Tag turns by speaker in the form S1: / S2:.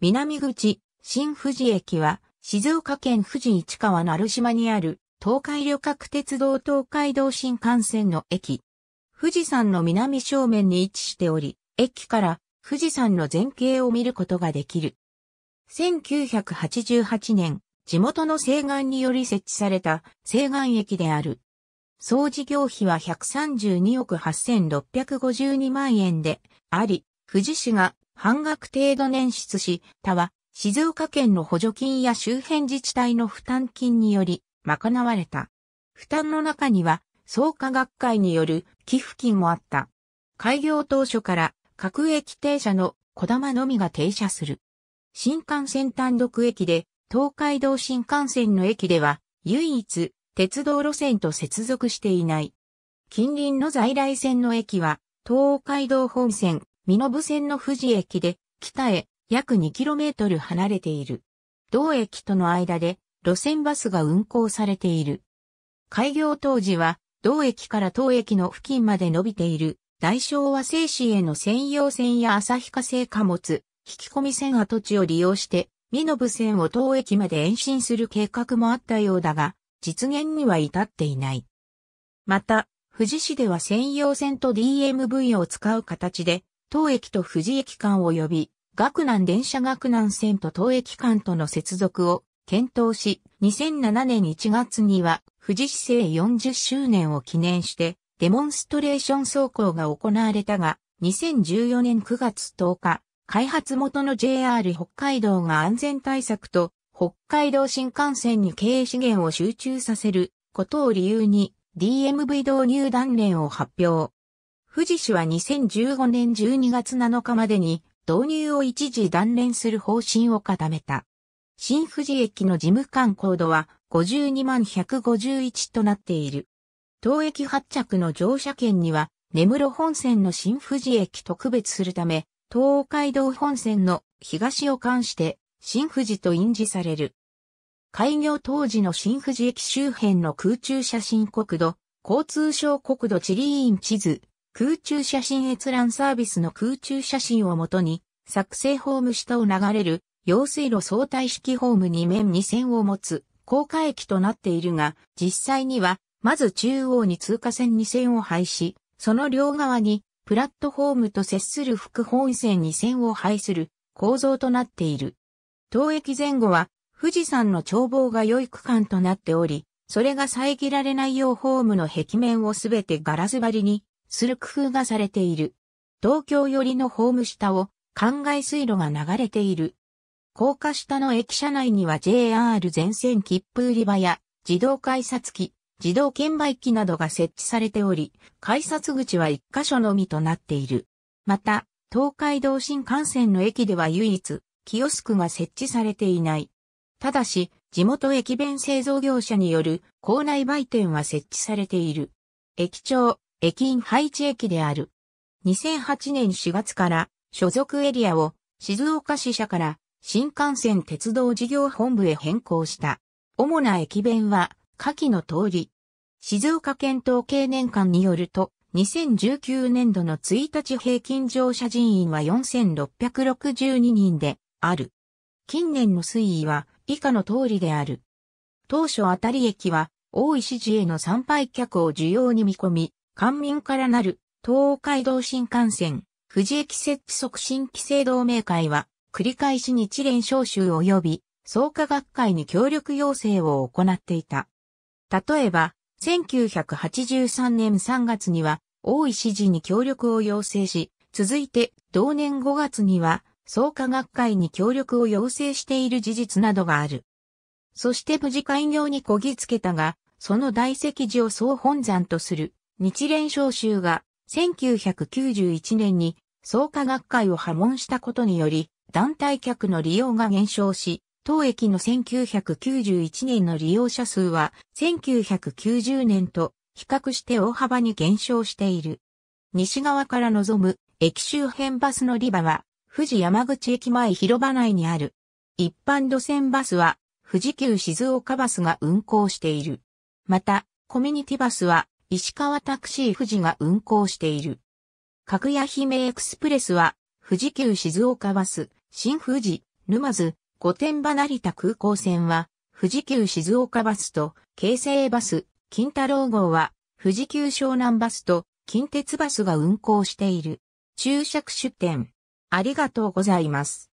S1: 南口、新富士駅は、静岡県富士市川鳴島にある、東海旅客鉄道東海道新幹線の駅。富士山の南正面に位置しており、駅から富士山の全景を見ることができる。1988年、地元の西岸により設置された西岸駅である。総事業費は132億8652万円であり、富士市が半額程度捻出し、他は静岡県の補助金や周辺自治体の負担金により賄われた。負担の中には創価学会による寄付金もあった。開業当初から各駅停車の小玉のみが停車する。新幹線単独駅で東海道新幹線の駅では唯一鉄道路線と接続していない。近隣の在来線の駅は東海道本線、身延線の富士駅で、北へ約 2km 離れている。同駅との間で路線バスが運行されている。開業当時は、同駅から当駅の付近まで伸びている、大昭和製紙への専用線や旭化成貨物、引き込み線跡地を利用して、身延線を当駅まで延伸する計画もあったようだが、実現には至っていない。また、富士市では専用線と DMV を使う形で、東駅と富士駅間及び、学南電車学南線と東駅間との接続を検討し、2007年1月には富士市政40周年を記念して、デモンストレーション走行が行われたが、2014年9月10日、開発元の JR 北海道が安全対策と北海道新幹線に経営資源を集中させることを理由に DMV 導入断念を発表。富士市は2015年12月7日までに導入を一時断念する方針を固めた。新富士駅の事務官コードは52万151となっている。当駅発着の乗車券には、根室本線の新富士駅と区別するため、東海道本線の東を関して新富士と印字される。開業当時の新富士駅周辺の空中写真国土、交通省国土地理院地図、空中写真閲覧サービスの空中写真をもとに、作成ホーム下を流れる、用水路相対式ホーム2面2線を持つ、高架駅となっているが、実際には、まず中央に通過線2線を配し、その両側に、プラットフォームと接する副本線2線を配する構造となっている。当駅前後は、富士山の眺望が良い区間となっており、それが遮られないようホームの壁面をすべてガラス張りにする工夫がされている。東京寄りのホーム下を灌漑水路が流れている。高架下の駅舎内には JR 全線切符売り場や自動改札機、自動券売機などが設置されており、改札口は一箇所のみとなっている。また、東海道新幹線の駅では唯一、キオスクが設置されていない。ただし、地元駅弁製造業者による校内売店は設置されている。駅長、駅員配置駅である。2008年4月から所属エリアを静岡支社から新幹線鉄道事業本部へ変更した。主な駅弁は下記の通り。静岡県統計年間によると、2019年度の1日平均乗車人員は4662人である。近年の推移は以下の通りである。当初あたり駅は大石寺への参拝客を需要に見込み、官民からなる東海道新幹線、富士駅設置促進規制同盟会は、繰り返し日蓮召集及び、創価学会に協力要請を行っていた。例えば、1983年3月には、大石寺に協力を要請し、続いて、同年5月には、創価学会に協力を要請している事実などがある。そして無事開業にこぎつけたが、その大石寺を総本山とする日蓮召集が1991年に創価学会を破門したことにより、団体客の利用が減少し、当駅の1991年の利用者数は1990年と比較して大幅に減少している。西側から望む駅周辺バスの利場は富士山口駅前広場内にある。一般路線バスは富士急静岡バスが運行している。また、コミュニティバスは石川タクシー富士が運行している。かぐや姫エクスプレスは、富士急静岡バス、新富士、沼津、御殿場成田空港線は、富士急静岡バスと、京成バス、金太郎号は、富士急湘南バスと、近鉄バスが運行している。注釈出店。ありがとうございます。